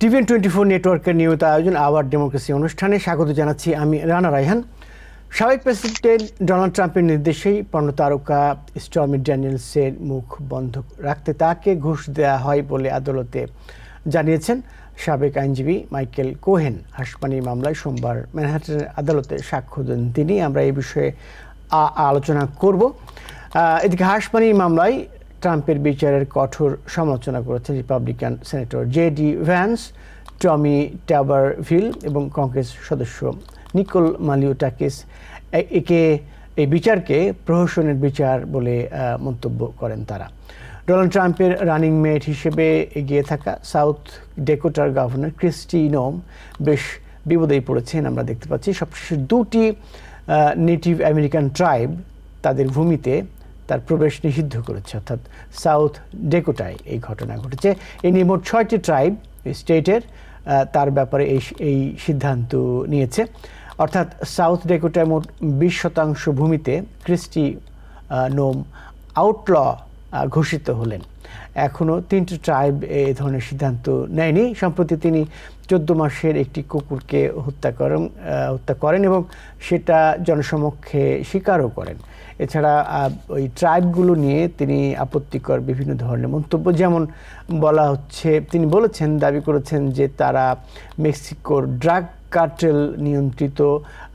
TVN twenty four নেটওয়ার্কের নিয়মিত আয়োজন আওয়ার ডেমোক্রেসি অনুষ্ঠানে স্বাগত জানাচ্ছি আমি রানা রায়হান সাবেক প্রেসিডেন্ট ডোনাল্ড ট্রাম্পের নির্দেশেই পণ্য তারকা স্টর্মি ড্যানিয়েলসের মুখ বন্ধ রাখতে তাকে ঘুষ দেওয়া হয় বলে আদালতে জানিয়েছেন সাবেক আইনজীবী মাইকেল কোহেন হাসপানি মামলায় সোমবার ম্যানহাটনের আদালতে সাক্ষ্য দেন তিনি আমরা এই বিষয়ে আলোচনা করব এদিকে হাসপানি মামলায় ট্রাম্পের বিচারের কঠোর সমালোচনা করেছে Republican senator J D Vance Tommy Tuberville এবং কংগ্রেস সদস্য নিকোল মালিউটাকিস একে এই বিচারকে প্রহসনের বিচার বলে মন্তব্য করেন তারা ডোনাল্ড ট্রাম্পের রানিং মেট হিসেবে এগিয়ে থাকা সাউথ ডেকোটার গভর্নর ক্রিস্টি নোম বেশ বিপদেই পড়েছেন আমরা দেখতে পাচ্ছি সবশেষে দুটি নেটিভ আমেরিকান ট্রাইব তাদের ভূমিতে তার প্রবেশ নিষিদ্ধ করেছে অর্থাৎ সাউথ ডেকোটায় এই ঘটনা ঘটেছে এই নিয়ে মোট ছয়টি ট্রাইব স্টেটের তার ব্যাপারে এই এই সিদ্ধান্ত নিয়েছে অর্থাৎ সাউথ ডেকোটায় মোট বিশ শতাংশ ভূমিতে ক্রিস্টি নোম আউটল ঘোষিত হলেন এখনও তিনটি ট্রাইব এ ধরনের সিদ্ধান্ত নেয়নি সম্প্রতি তিনি চোদ্দ মাসের একটি কুকুরকে হত্যা করেন হত্যা করেন এবং সেটা জনসমক্ষে স্বীকারও করেন এছাড়া ওই ট্রাইবগুলো নিয়ে তিনি আপত্তিকর বিভিন্ন ধরনের মন্তব্য যেমন বলা হচ্ছে তিনি বলেছেন দাবি করেছেন যে তারা মেক্সিকোর ড্রাগ কার্টেল নিয়ন্ত্রিত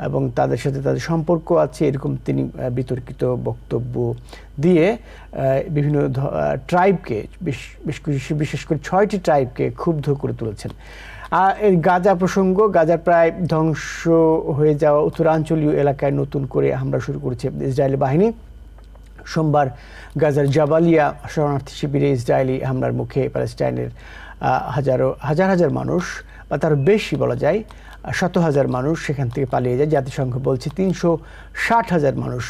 এবং তাদের সাথে তাদের সম্পর্ক আছে এরকম তিনি বিতর্কিত বক্তব্য দিয়ে বিভিন্ন ট্রাইবকে বেশ বেশ বিশেষ করে ছয়টি ট্রাইবকে ক্ষুব্ধ করে তুলেছেন আর এই গাজা প্রসঙ্গ গাজার প্রায় ধ্বংস হয়ে যাওয়া উত্তরাঞ্চলীয় এলাকায় নতুন করে হামলা শুরু করেছে ইসরায়েলি বাহিনী সোমবার গাজার জাবালিয়া শরণার্থী শিবিরে ইসরায়েলি হামলার মুখে প্যালেস্টাইনের হাজারো হাজার হাজার মানুষ বা তার বেশি বলা যায় শত হাজার মানুষ সেখান থেকে পালিয়ে যায় জাতিসংঘ বলছে তিনশো ষাট হাজার মানুষ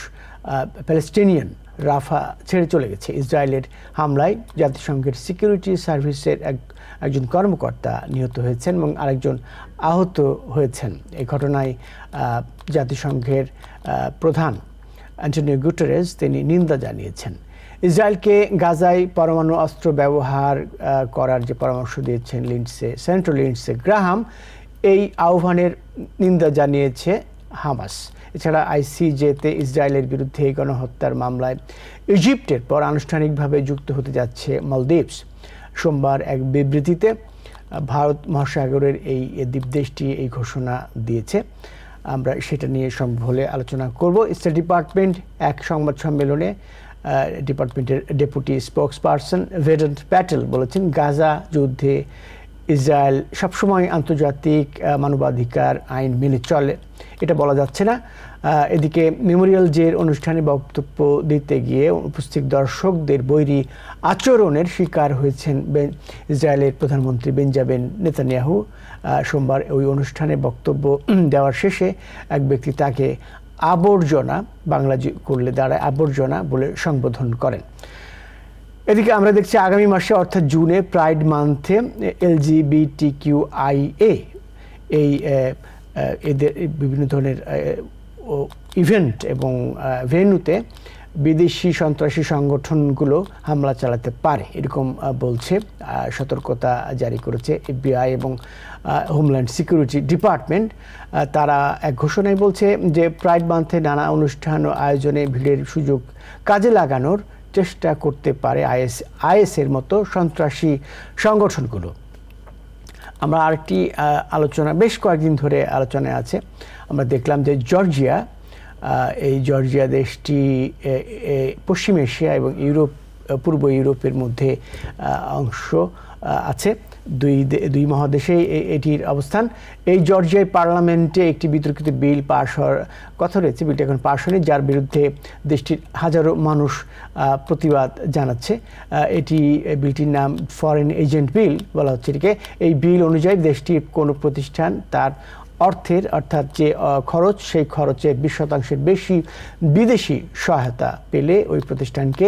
প্যালেস্টিনিয়ান রাফা ছেড়ে চলে গেছে ইসরায়েলের হামলায় জাতিসংঘের সিকিউরিটি সার্ভিসের এক একজন কর্মকর্তা নিহত হয়েছেন এবং আরেকজন আহত হয়েছেন এই ঘটনায় জাতিসংঘের প্রধান অ্যান্টনিও গুটেরেস তিনি নিন্দা জানিয়েছেন ইসরায়েলকে গাজায় পরমাণু অস্ত্র ব্যবহার করার যে পরামর্শ দিয়েছেন লিন্ডসে সেন্ট্রাল লিন্ডসে গ্রাহাম এই আহ্বানের নিন্দা জানিয়েছে হামাস এছাড়া আইসিজেতে ইসরায়েলের বিরুদ্ধে গণহত্যার মামলায় ইজিপ্টের পর আনুষ্ঠানিকভাবে যুক্ত হতে যাচ্ছে মলদ্বীপস সোমবার এক বিবৃতিতে ভারত মহাসাগরের এই দ্বীপদেশটি এই ঘোষণা দিয়েছে আমরা সেটা নিয়ে সম্ভব হলে আলোচনা করব স্টেট ডিপার্টমেন্ট এক সংবাদ সম্মেলনে ডিপার্টমেন্টের deputy spokesperson Vedant Patel বলেছেন গাজা যুদ্ধে ইসরায়েল সবসময় আন্তর্জাতিক মানবাধিকার আইন মেনে চলে এটা বলা যাচ্ছে না এদিকে মেমোরিয়াল জের অনুষ্ঠানে বক্তব্য দিতে গিয়ে উপস্থিত দর্শকদের বৈরী আচরণের শিকার হয়েছেন ইসরায়েলের প্রধানমন্ত্রী বেঞ্জামিন নেতানিয়াহু সোমবার ওই অনুষ্ঠানে বক্তব্য দেওয়ার শেষে এক ব্যক্তি তাকে আবর্জনা বাংলা করলে দাঁড়ায় আবর্জনা বলে সম্বোধন করেন এদিকে আমরা দেখছি আগামী মাসে অর্থাৎ জুনে প্রাইড মান্থে এলজিবিটি কিউ আই এ এই এদের বিভিন্ন ধরনের ইভেন্ট এবং ভেন্যুতে বিদেশি সন্ত্রাসী সংগঠনগুলো হামলা চালাতে পারে এরকম বলছে সতর্কতা জারি করেছে এফবিআই এবং হোমল্যান্ড সিকিউরিটি ডিপার্টমেন্ট তারা এক ঘোষণায় বলছে যে প্রাইড মান্থে নানা অনুষ্ঠান ও আয়োজনে ভিড়ের সুযোগ কাজে লাগানোর চেষ্টা করতে পারে আইএস আইএসের মতো সন্ত্রাসী সংগঠনগুলো আমরা আরেকটি আলোচনা বেশ কয়েকদিন ধরে আলোচনায় আছে আমরা দেখলাম যে জর্জিয়া এই জর্জিয়া দেশটি পশ্চিম এশিয়া এবং ইউরোপ পূর্ব ইউরোপের মধ্যে অংশ আছে দুই দুই মহাদেশে এটির অবস্থান এই জর্জিয়ায় পার্লামেন্টে একটি বিতর্কিত বিল পাশ হওয়ার কথা রয়েছে বিলটি এখন পাশ হয়নি যার বিরুদ্ধে দেশটির হাজারো মানুষ প্রতিবাদ জানাচ্ছে এটি বিলটির নাম ফরেন এজেন্ট বিল বলা হচ্ছে এটিকে এই বিল অনুযায়ী দেশটির কোনো প্রতিষ্ঠান তার অর্থের অর্থাৎ যে খরচ সেই খরচের বিশ শতাংশের বেশি বিদেশি সহায়তা পেলে ওই প্রতিষ্ঠানকে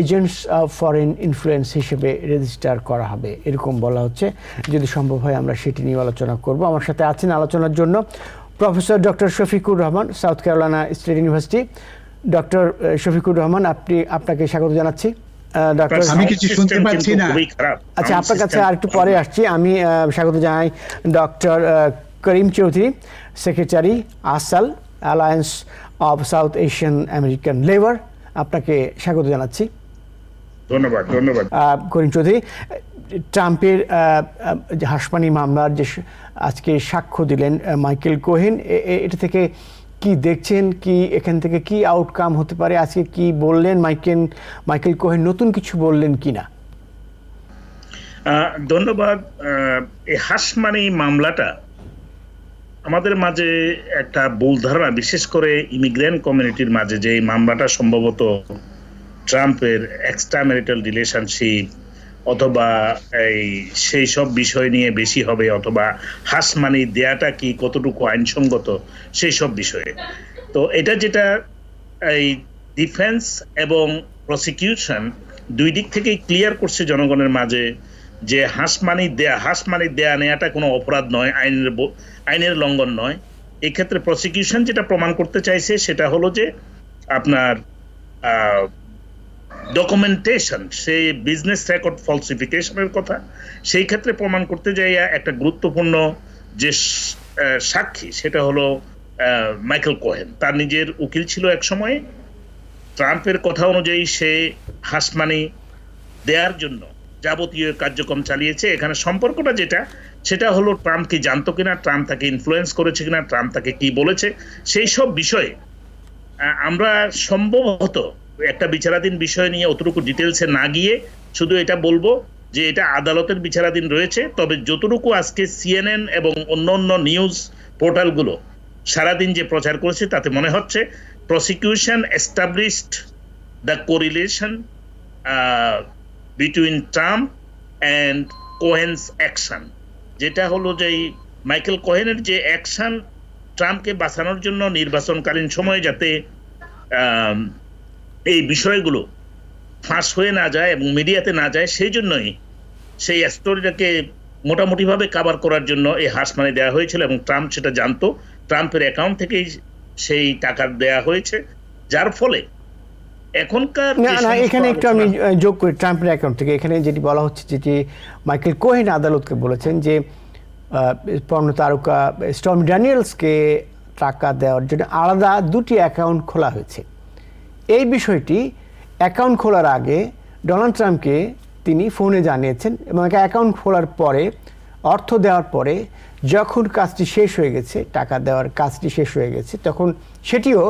এজেন্টস অফ ফরেন ইনফ্লুয়েন্স হিসেবে রেজিস্টার করা হবে এরকম বলা হচ্ছে যদি সম্ভব হয় আমরা সেটি নিয়ে আলোচনা করব আমার সাথে আছেন আলোচনার জন্য professor doctor Shafiqur Rahman South Carolina State University doctor Shafiqur Rahman আপনি আপনাকে স্বাগত জানাচ্ছি না আচ্ছা আপনার কাছে আর একটু পরে আসছি আমি স্বাগত জানাই ডক্টর করিম চৌধুরী সেক্রেটারি আসাল alliance of South Asian American labour আপনাকে স্বাগত জানাচ্ছি ধন্যবাদ ধন্যবাদ করিম চৌধুরী ট্রাম্পের হাসপানি মামলার যে আজকে সাক্ষ্য দিলেন মাইকেল কোহেন এটা থেকে কি দেখছেন কি এখান থেকে কি আউটকাম হতে পারে আজকে কি বললেন মাইকেল মাইকেল কোহেন নতুন কিছু বললেন কি না ধন্যবাদ এই হাসমানি মামলাটা আমাদের মাঝে একটা ভুল ধারণা বিশেষ করে ইমিগ্রেন্ট কমিউনিটির মাঝে যে এই মামলাটা সম্ভবত ট্রাম্পের এক্সট্রাম্যারিটাল রিলেশনশিপ অথবা এই সেই সব বিষয় নিয়ে বেশি হবে অথবা হাসমানি দেয়াটা কি কতটুকু আইনসঙ্গত সেই সব বিষয়ে তো এটা যেটা এই ডিফেন্স এবং প্রসিকিউশন দুই দিক থেকেই ক্লিয়ার করছে জনগণের মাঝে যে মানি দেয়া মানি দেয়া নেওয়াটা কোনো অপরাধ নয় আইনের আইনের লঙ্ঘন নয় এক্ষেত্রে প্রসিকিউশন যেটা প্রমাণ করতে চাইছে সেটা হলো যে আপনার ডকুমেন্টেশন সে বিজনেস রেকর্ড ফলসিফিকেশনের কথা সেই ক্ষেত্রে প্রমাণ করতে যাইয়া একটা গুরুত্বপূর্ণ যে সাক্ষী সেটা হলো মাইকেল কোহেন তার নিজের উকিল ছিল এক সময়ে ট্রাম্পের কথা অনুযায়ী সে হাসমানি দেওয়ার জন্য যাবতীয় কার্যক্রম চালিয়েছে এখানে সম্পর্কটা যেটা সেটা হলো ট্রাম্প কি জানতো কিনা ট্রাম্প তাকে ইনফ্লুয়েন্স করেছে কিনা ট্রাম্প তাকে কি বলেছে সেই সব বিষয়ে আমরা সম্ভবত একটা বিচারাধীন বিষয় নিয়ে অতটুকু ডিটেলসে না গিয়ে শুধু এটা বলবো যে এটা আদালতের বিচারাধীন রয়েছে তবে যতটুকু আজকে সিএনএন এবং অন্য অন্য নিউজ পোর্টালগুলো সারাদিন যে প্রচার করেছে তাতে মনে হচ্ছে prosecution established the correlation between Trump and Cohen's action যেটা হলো যে মাইকেল কোহেনের যে অ্যাকশন ট্রাম্পকে বাঁচানোর জন্য নির্বাচনকালীন সময়ে যাতে এই বিষয়গুলো ফাঁস হয়ে না যায় এবং মিডিয়াতে না যায় সেই জন্যই সেই স্টোরিটাকে মোটামুটিভাবে কাভার করার জন্য এই হাস মানি দেওয়া হয়েছিল এবং ট্রাম্প সেটা জানতো ট্রাম্পের অ্যাকাউন্ট থেকেই সেই টাকা দেওয়া হয়েছে যার ফলে এখনকার এখানে একটু আমি যোগ করি ট্রাম্পের অ্যাকাউন্ট থেকে এখানে যেটি বলা হচ্ছে যেটি মাইকেল কোহেন আদালতকে বলেছেন যে পর্ণ তারকা স্টম ড্যানিয়েলসকে টাকা দেওয়ার জন্য আলাদা দুটি অ্যাকাউন্ট খোলা হয়েছে এই বিষয়টি অ্যাকাউন্ট খোলার আগে ডোনাল্ড ট্রাম্পকে তিনি ফোনে জানিয়েছেন এবং অ্যাকাউন্ট খোলার পরে অর্থ দেওয়ার পরে যখন কাজটি শেষ হয়ে গেছে টাকা দেওয়ার কাজটি শেষ হয়ে গেছে তখন সেটিও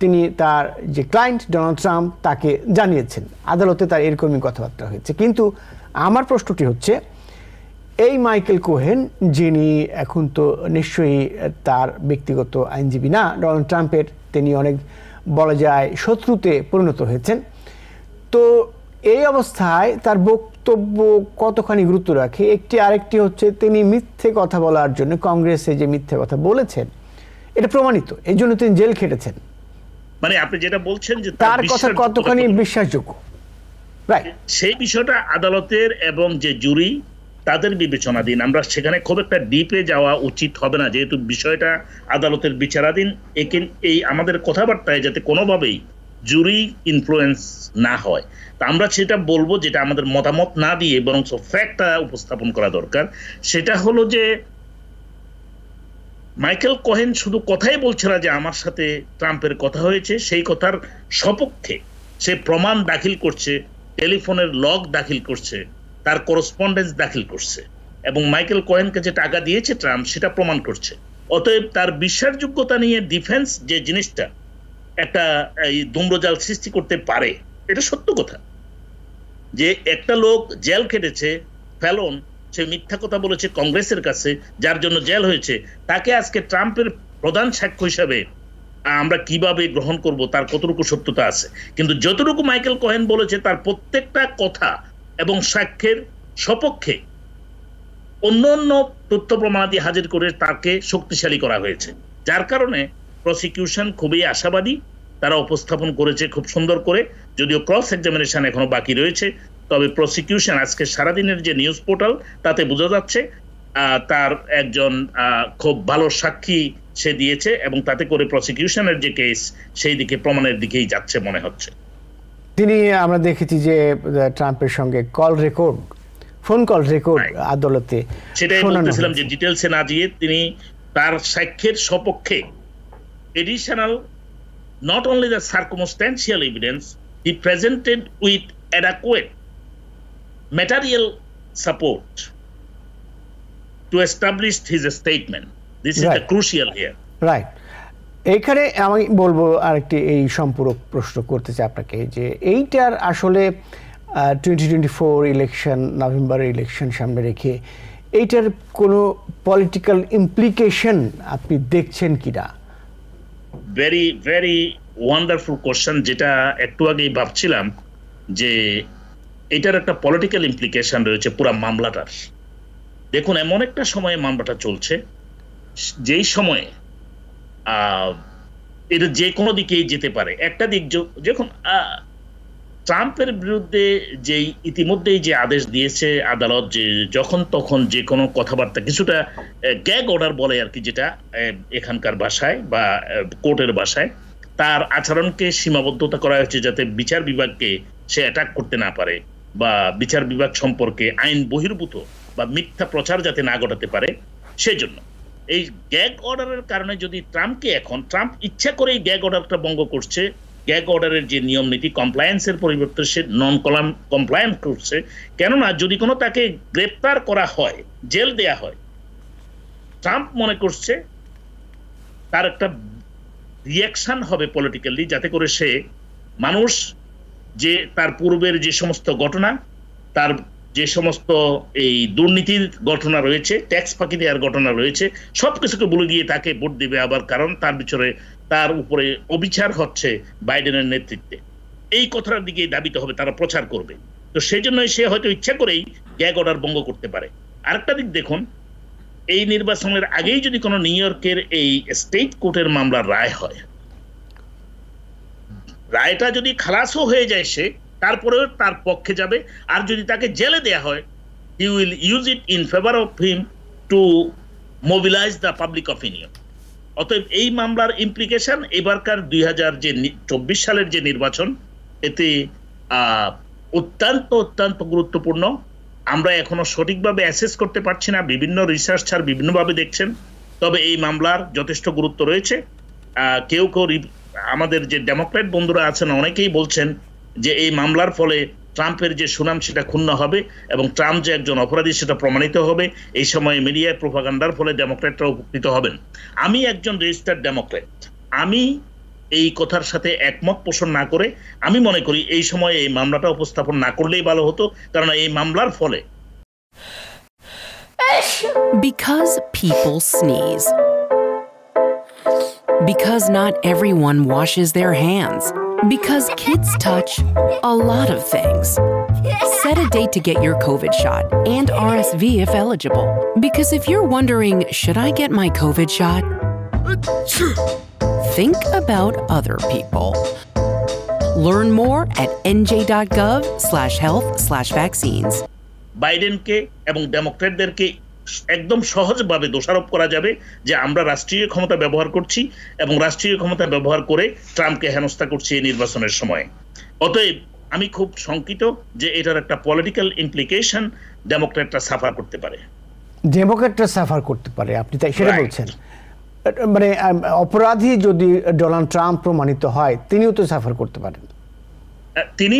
তিনি তার যে ক্লায়েন্ট ডোনাল্ড ট্রাম্প তাকে জানিয়েছেন আদালতে তার এরকমই কথাবার্তা হয়েছে কিন্তু আমার প্রশ্নটি হচ্ছে এই মাইকেল কোহেন যিনি এখন তো নিশ্চয়ই তার ব্যক্তিগত আইনজীবী না ডোনাল্ড ট্রাম্পের তিনি অনেক বলা যায় শত্রুতে পরিণত হয়েছেন তো এই অবস্থায় তার বক্তব্য কতখানি গুরুত্ব রাখে একটি আরেকটি হচ্ছে তিনি মিথ্যে কথা বলার জন্য কংগ্রেসে যে মিথ্যে কথা বলেছেন এটা প্রমাণিত এই জন্য তিনি জেল খেটেছেন মানে আপনি যেটা বলছেন যে তার কথা কতখানি বিশ্বাসযোগ্য সেই বিষয়টা আদালতের এবং যে জুরি তাদের বিবেচনাধীন আমরা সেখানে খুব একটা ডিপে যাওয়া উচিত হবে না যেহেতু বিষয়টা আদালতের বিচারাধীন একে এই আমাদের কথাবার্তায় যাতে কোনোভাবেই জুরি ইনফ্লুয়েন্স না হয় তা আমরা সেটা বলবো যেটা আমাদের মতামত না দিয়ে বরং ফ্যাক্টটা উপস্থাপন করা দরকার সেটা হলো যে মাইকেল কোহেন শুধু কথাই বলছে না যে আমার সাথে ট্রাম্পের কথা হয়েছে সেই কথার সপক্ষে সে প্রমাণ দাখিল করছে টেলিফোনের লগ দাখিল করছে তার করসপন্ডেন্স দাখিল করছে এবং মাইকেল কোয়েনকে যে টাকা দিয়েছে ট্রাম্প সেটা প্রমাণ করছে অতএব তার বিশ্বাসযোগ্যতা নিয়ে ডিফেন্স যে জিনিসটা একটা এই দুম্রজাল সৃষ্টি করতে পারে এটা সত্য কথা যে একটা লোক জেল খেটেছে ফেলন সে মিথ্যা কথা বলেছে কংগ্রেসের কাছে যার জন্য জেল হয়েছে তাকে আজকে ট্রাম্পের প্রধান সাক্ষ্য হিসাবে আমরা কিভাবে গ্রহণ করব তার কতটুকু সত্যতা আছে কিন্তু যতটুকু মাইকেল কোহেন বলেছে তার প্রত্যেকটা কথা এবং সাক্ষ্যের সপক্ষে অন্য অন্য তথ্য প্রমাণাদি হাজির করে তাকে শক্তিশালী করা হয়েছে যার কারণে প্রসিকিউশন খুবই আশাবাদী তারা উপস্থাপন করেছে খুব সুন্দর করে যদিও ক্রস এক্সামিনেশন এখনো বাকি রয়েছে তবে প্রসিকিউশন আজকে সারাদিনের যে নিউজ পোর্টাল তাতে বোঝা যাচ্ছে তার একজন খুব ভালো সাক্ষী সে দিয়েছে এবং তাতে করে প্রসিকিউশনের যে কেস সেই দিকে প্রমাণের দিকেই যাচ্ছে মনে হচ্ছে তিনি আমরা দেখেছি যে ট্রাম্পের সঙ্গে call record phone call record আদালতে সেটাই বলতেছিলাম যে ডিটেলসে না দিয়ে তিনি তার সাক্ষ্যের সপক্ষে additional not only the circumstantial evidence, he presented with adequate material support to establish his statement. This right. is the crucial here. Right. এখানে আমি বলবো আরেকটি এই সম্পূরক প্রশ্ন করতে চাই আপনাকে যে এইটার আসলে টোয়েন্টি টোয়েন্টি ফোর ইলেকশন নভেম্বরের ইলেকশন সামনে রেখে এইটার কোনো পলিটিক্যাল ইমপ্লিকেশন আপনি দেখছেন কি না ভেরি ভেরি ওয়ান্ডারফুল কোশ্চেন যেটা একটু আগেই ভাবছিলাম যে এটার একটা পলিটিক্যাল ইমপ্লিকেশন রয়েছে পুরো মামলাটার দেখুন এমন একটা সময়ে মামলাটা চলছে যেই সময়ে এটা যে কোনো দিকেই যেতে পারে একটা দিক যখন ট্রাম্পের বিরুদ্ধে যেই ইতিমধ্যেই যে আদেশ দিয়েছে আদালত যে যখন তখন যে কোনো কথাবার্তা কিছুটা গ্যাগ অর্ডার বলে আর কি যেটা এখানকার বাসায় বা কোর্টের বাসায় তার আচরণকে সীমাবদ্ধতা করা হয়েছে যাতে বিচার বিভাগকে সে অ্যাটাক করতে না পারে বা বিচার বিভাগ সম্পর্কে আইন বহির্ভূত বা মিথ্যা প্রচার যাতে না ঘটাতে পারে সেজন্য এই গ্যাগ অর্ডারের কারণে যদি ট্রাম্পকে এখন ট্রাম্প ইচ্ছা করে এই গ্যাগ অর্ডারটা ভঙ্গ করছে গ্যাগ অর্ডারের যে নিয়ম নীতি কমপ্লায়েন্সের পরিবর্তে সে নন কলাম কমপ্লায়েন্স করছে কেননা যদি কোনো তাকে গ্রেপ্তার করা হয় জেল দেয়া হয় ট্রাম্প মনে করছে তার একটা রিয়াকশান হবে পলিটিক্যালি যাতে করে সে মানুষ যে তার পূর্বের যে সমস্ত ঘটনা তার যে সমস্ত এই দুর্নীতির ঘটনা রয়েছে ট্যাক্স ফাঁকি দেওয়ার ঘটনা রয়েছে সব কিছুকে বলে দিয়ে তাকে ভোট দেবে আবার কারণ তার পিছনে তার উপরে অবিচার হচ্ছে বাইডেনের নেতৃত্বে এই কথার দিকে দাবিতে হবে তারা প্রচার করবে তো সেই জন্যই সে হয়তো ইচ্ছা করেই গ্যাগ অর্ডার ভঙ্গ করতে পারে আরেকটা দিক দেখুন এই নির্বাচনের আগেই যদি কোনো নিউ ইয়র্কের এই স্টেট কোর্টের মামলার রায় হয় রায়টা যদি খালাসও হয়ে যায় সে তারপরেও তার পক্ষে যাবে আর যদি তাকে জেলে দেয়া হয় he will use it in favour of him to mobilise the public opinion অতএব এই মামলার ইমপ্লিকেশন এবারকার দুই হাজার যে চব্বিশ সালের যে নির্বাচন এতে অত্যন্ত অত্যন্ত গুরুত্বপূর্ণ আমরা এখনো সঠিকভাবে অ্যাসেস করতে পারছি না বিভিন্ন রিসার্চ ছাড় বিভিন্নভাবে দেখছেন তবে এই মামলার যথেষ্ট গুরুত্ব রয়েছে কেউ কেউ আমাদের যে ডেমোক্রেট বন্ধুরা আছেন অনেকেই বলছেন যে এই মামলার ফলে ট্রাম্পের যে সুনাম সেটা ক্ষুণ্ণ হবে এবং ট্রাম্প যে একজন অপরাধী সেটা প্রমাণিত হবে এই সময়ে মিডিয়ায় প্রোপাগান্ডার ফলে ডেমোক্র্যাটরা উপকৃত হবেন আমি একজন রেজিস্টার্ড ডেমোক্র্যাট আমি এই কথার সাথে একমত পোষণ না করে আমি মনে করি এই সময়ে এই মামলাটা উপস্থাপন না করলেই ভালো হতো কারণ এই মামলার ফলে Because people sneeze. Because not everyone washes their hands. Because kids touch a lot of things. Set a date to get your COVID shot and RSV if eligible. Because if you're wondering, should I get my COVID shot? Think about other people. Learn more at nj.gov slash health slash vaccines. একদম সহজভাবে দোষারোপ করা যাবে যে আমরা রাষ্ট্রীয় ক্ষমতা ব্যবহার করছি এবং রাষ্ট্রীয় ক্ষমতা ব্যবহার করে ট্রাম্পকে হেনস্থা করছি এই নির্বাচনের সময় অতএব আমি খুব শঙ্কিত যে এটার একটা পলিটিক্যাল ইমপ্লিকেশন ডেমোক্রেটরা সাফার করতে পারে ডেমোক্রেটরা সাফার করতে পারে আপনি তাই সেটা বলছেন মানে অপরাধী যদি ডোনাল্ড ট্রাম্প প্রমাণিত হয় তিনিও তো সাফার করতে পারেন তিনি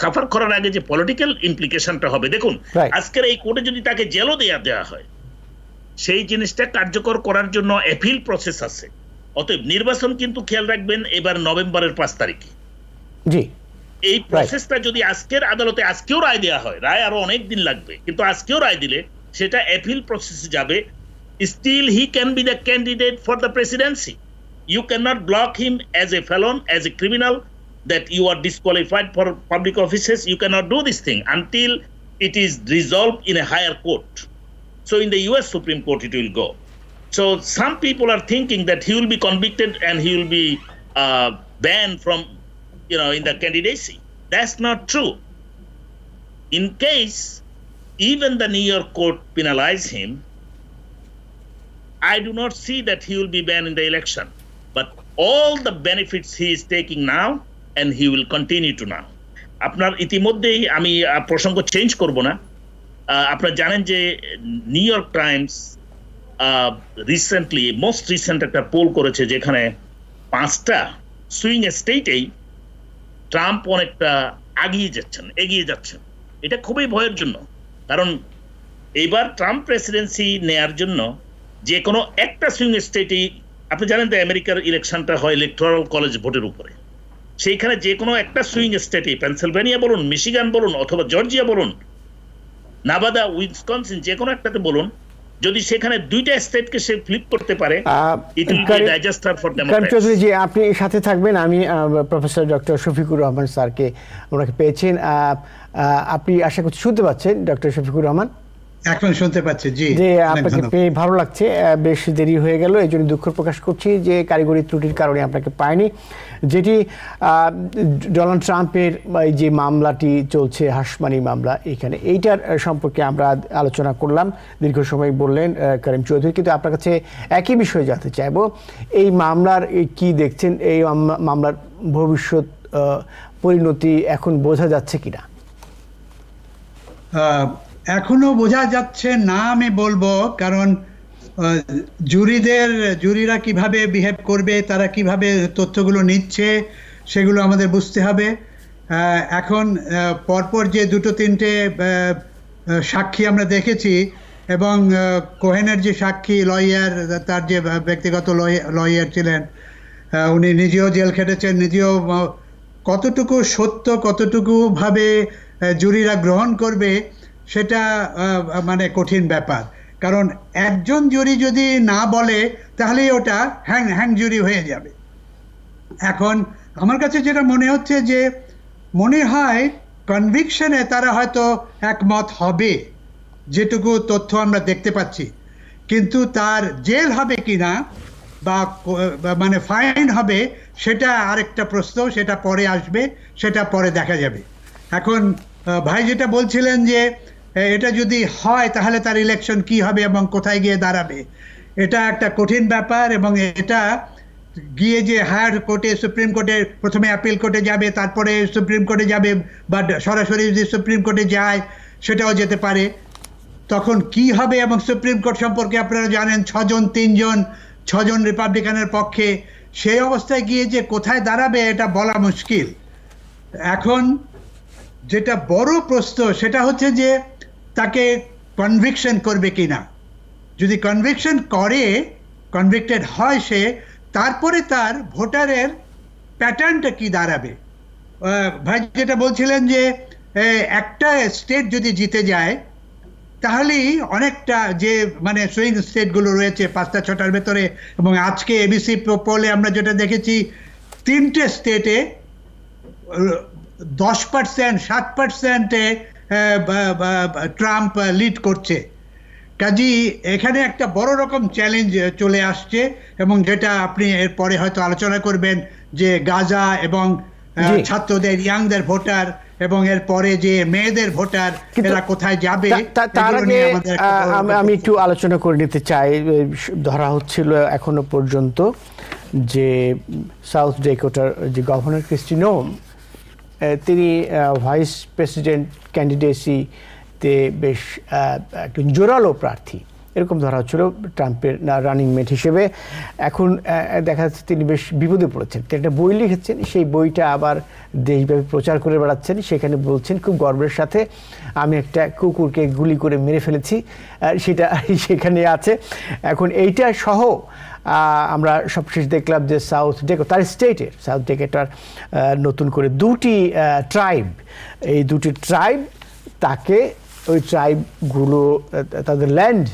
সাফার করার আগে যে পলিটিক্যাল ইমপ্লিকেশনটা হবে দেখুন আজকের এই কোর্টে যদি তাকে জেলও দেয়া দেওয়া হয় সেই জিনিসটা কার্যকর করার জন্য অ্যাপিল প্রসেস আছে অতএব নির্বাচন কিন্তু খেয়াল রাখবেন এবার নভেম্বরের পাঁচ তারিখে জি এই প্রসেসটা যদি আজকের আদালতে আজকেও রায় দেওয়া হয় রায় আরো অনেক দিন লাগবে কিন্তু আজকেও রায় দিলে সেটা অ্যাপিল প্রসেসে যাবে still he can be the candidate for the presidency you can not block him as a felon as a criminal that you are disqualified for public offices, you cannot do this thing until it is resolved in a higher court. So in the US Supreme Court, it will go. So some people are thinking that he will be convicted and he will be uh, banned from, you know, in the candidacy. That's not true. In case even the New York court penalize him, I do not see that he will be banned in the election. But all the benefits he is taking now and he will continue to now আপনার ইতিমধ্যেই আমি প্রসঙ্গ change করব না আপনারা জানেন যে New York Times recently most recent একটা পোল করেছে যেখানে পাঁচটা সুইং স্টেটেই ট্রাম্প অনেকটা আগিয়ে যাচ্ছেন এগিয়ে যাচ্ছেন এটা খুবই ভয়ের জন্য কারণ এবার ট্রাম্প প্রেসিডেন্সি নেয়ার জন্য যে কোনো একটা সুইং স্টেটই আপনি জানেন তো আমেরিকার ইলেকশনটা হয় ইলেকট্রাল কলেজ ভোটের উপরে সেইখানে যে কোনো একটা সুইং স্টেটে পেনসিলভেনিয়া বলুন মিশিগান বলুন অথবা জর্জিয়া বলুন নাবাদা উইসকনসিন যে কোনো একটাতে বলুন যদি সেখানে দুইটা স্টেটকে সে ফ্লিপ করতে পারে it will be disaster for জি আপনি সাথে থাকবেন আমি প্রফেসর ডক্টর শফিকুর রহমান স্যারকে ওনাকে পেয়েছেন আপনি আশা করছি শুনতে পাচ্ছেন ডক্টর শফিকুর রহমান এখন শুনতে পাচ্ছি জি যে আপনাকে পেয়ে ভালো লাগছে বেশ দেরি হয়ে গেল এই জন্য দুঃখ প্রকাশ করছি যে কারিগরি ত্রুটির কারণে আপনাকে পাইনি যেটি ডোনাল্ড ট্রাম্পের যে মামলাটি চলছে হাসমানি মামলা এখানে এইটার সম্পর্কে আমরা আলোচনা করলাম দীর্ঘ সময় বললেন করিম চৌধুরী কিন্তু আপনার কাছে একই বিষয়ে জানতে চাইব এই মামলার কি দেখছেন এই মামলার ভবিষ্যৎ পরিণতি এখন বোঝা যাচ্ছে কিনা এখনো বোঝা যাচ্ছে না আমি বলবো কারণ জুরিদের জুরিরা কিভাবে বিহেভ করবে তারা কিভাবে তথ্যগুলো নিচ্ছে সেগুলো আমাদের বুঝতে হবে এখন পরপর যে দুটো তিনটে সাক্ষী আমরা দেখেছি এবং কোহেনের যে সাক্ষী লয়ার তার যে ব্যক্তিগত লয়ার ছিলেন উনি নিজেও জেল খেটেছেন নিজেও কতটুকু সত্য কতটুকুভাবে জুরিরা গ্রহণ করবে সেটা মানে কঠিন ব্যাপার কারণ একজন জুরি যদি না বলে তাহলেই ওটা হ্যাং হ্যাং জুরি হয়ে যাবে এখন আমার কাছে যেটা মনে হচ্ছে যে মনে হয় কনভিকশনে তারা হয়তো একমত হবে যেটুকু তথ্য আমরা দেখতে পাচ্ছি কিন্তু তার জেল হবে কি না বা মানে ফাইন হবে সেটা আরেকটা প্রশ্ন সেটা পরে আসবে সেটা পরে দেখা যাবে এখন ভাই যেটা বলছিলেন যে এটা যদি হয় তাহলে তার ইলেকশন কি হবে এবং কোথায় গিয়ে দাঁড়াবে এটা একটা কঠিন ব্যাপার এবং এটা গিয়ে যে হায়ার কোর্টে সুপ্রিম কোর্টে প্রথমে অ্যাপিল কোর্টে যাবে তারপরে সুপ্রিম কোর্টে যাবে বা সরাসরি যদি সুপ্রিম কোর্টে যায় সেটাও যেতে পারে তখন কি হবে এবং সুপ্রিম কোর্ট সম্পর্কে আপনারা জানেন ছজন তিনজন ছজন রিপাবলিকানের পক্ষে সেই অবস্থায় গিয়ে যে কোথায় দাঁড়াবে এটা বলা মুশকিল এখন যেটা বড় প্রশ্ন সেটা হচ্ছে যে তাকে কনভিকশন করবে কি না যদি কনভিকশন করে কনভিক্টেড হয় সে তারপরে তার ভোটারের প্যাটার্নটা কি দাঁড়াবে ভাই যেটা বলছিলেন যে একটা স্টেট যদি জিতে যায় তাহলেই অনেকটা যে মানে সুইং স্টেটগুলো রয়েছে পাঁচটা ছটার ভেতরে এবং আজকে এবিসি পোলে আমরা যেটা দেখেছি তিনটে স্টেটে দশ পার্সেন্ট সাত পার্সেন্টে হ্যাঁ, ট্রাম্প লিড করছে কাজী এখানে একটা বড় রকম চ্যালেঞ্জ চলে আসছে এবং যেটা আপনি এরপরে হয়তো আলোচনা করবেন যে গাজা এবং ছাত্রদের ইয়াংদের ভোটার এবং এর পরে যে মেয়েদের ভোটার এরা কোথায় যাবে তার আগে আমি একটু আলোচনা করে নিতে চাই ধরা হচ্ছিল এখনো পর্যন্ত যে সাউথ ডেকোটার যে গভর্নর ক্রিস্টিনোম তিনি ভাইস প্রেসিডেন্ট ক্যান্ডিডেসিতে বেশ একটু জোরালো প্রার্থী এরকম ধরা হচ্ছিল ট্রাম্পের রানিং মেট হিসেবে এখন দেখা যাচ্ছে তিনি বেশ বিপদে পড়েছেন তিনি একটা বই লিখেছেন সেই বইটা আবার দেশব্যাপী প্রচার করে বেড়াচ্ছেন সেখানে বলছেন খুব গর্বের সাথে আমি একটা কুকুরকে গুলি করে মেরে ফেলেছি সেটা সেখানে আছে এখন এইটা সহ আমরা সবশেষ দেখলাম যে সাউথ ডেকো তার স্টেটের সাউথ ডেকেটার নতুন করে দুটি ট্রাইব এই দুটি ট্রাইব তাকে ওই ট্রাইবগুলো তাদের ল্যান্ড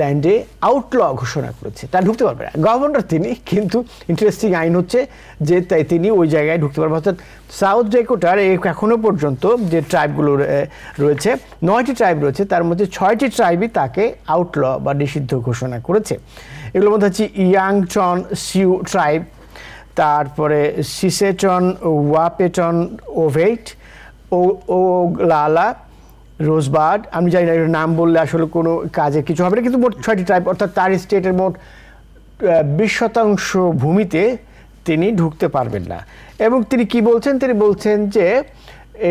ল্যান্ডে আউটল ঘোষণা করেছে তা ঢুকতে পারবে না গভর্নর তিনি কিন্তু ইন্টারেস্টিং আইন হচ্ছে যে তাই তিনি ওই জায়গায় ঢুকতে পারবে অর্থাৎ সাউথ ডেকোটার এখনও পর্যন্ত যে ট্রাইবগুলো রয়েছে নয়টি ট্রাইব রয়েছে তার মধ্যে ছয়টি ট্রাইবই তাকে আউটল বা নিষিদ্ধ ঘোষণা করেছে এগুলোর মধ্যে হচ্ছে ইয়াংচন সিউ ট্রাইব তারপরে সিসেচন ওয়াপেটন ওভেইট ও লালা রোজবার্ড আমি জানি না এর নাম বললে আসলে কোনো কাজে কিছু হবে না কিন্তু মোট ছয়টি ট্রাইব অর্থাৎ তার স্টেটের মোট বিশ শতাংশ ভূমিতে তিনি ঢুকতে পারবেন না এবং তিনি কি বলছেন তিনি বলছেন যে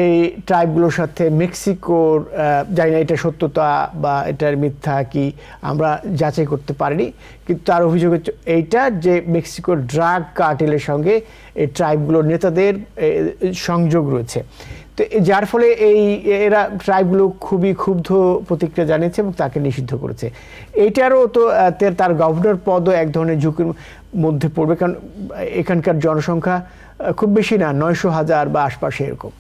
এই ট্রাইবগুলোর সাথে মেক্সিকোর জানি না এটা সত্যতা বা এটার মিথ্যা কি আমরা যাচাই করতে পারিনি কিন্তু তার অভিযোগ এইটা যে মেক্সিকোর ড্রাগ কার্টেলের সঙ্গে এই ট্রাইবগুলোর নেতাদের সংযোগ রয়েছে তো যার ফলে এই এরা ট্রাইবগুলো খুবই ক্ষুব্ধ প্রতিক্রিয়া জানিয়েছে এবং তাকে নিষিদ্ধ করেছে এইটারও তো তার গভর্নর পদও এক ধরনের ঝুঁকির মধ্যে পড়বে কারণ এখানকার জনসংখ্যা খুব বেশি না নয়শো হাজার বা আশপাশে এরকম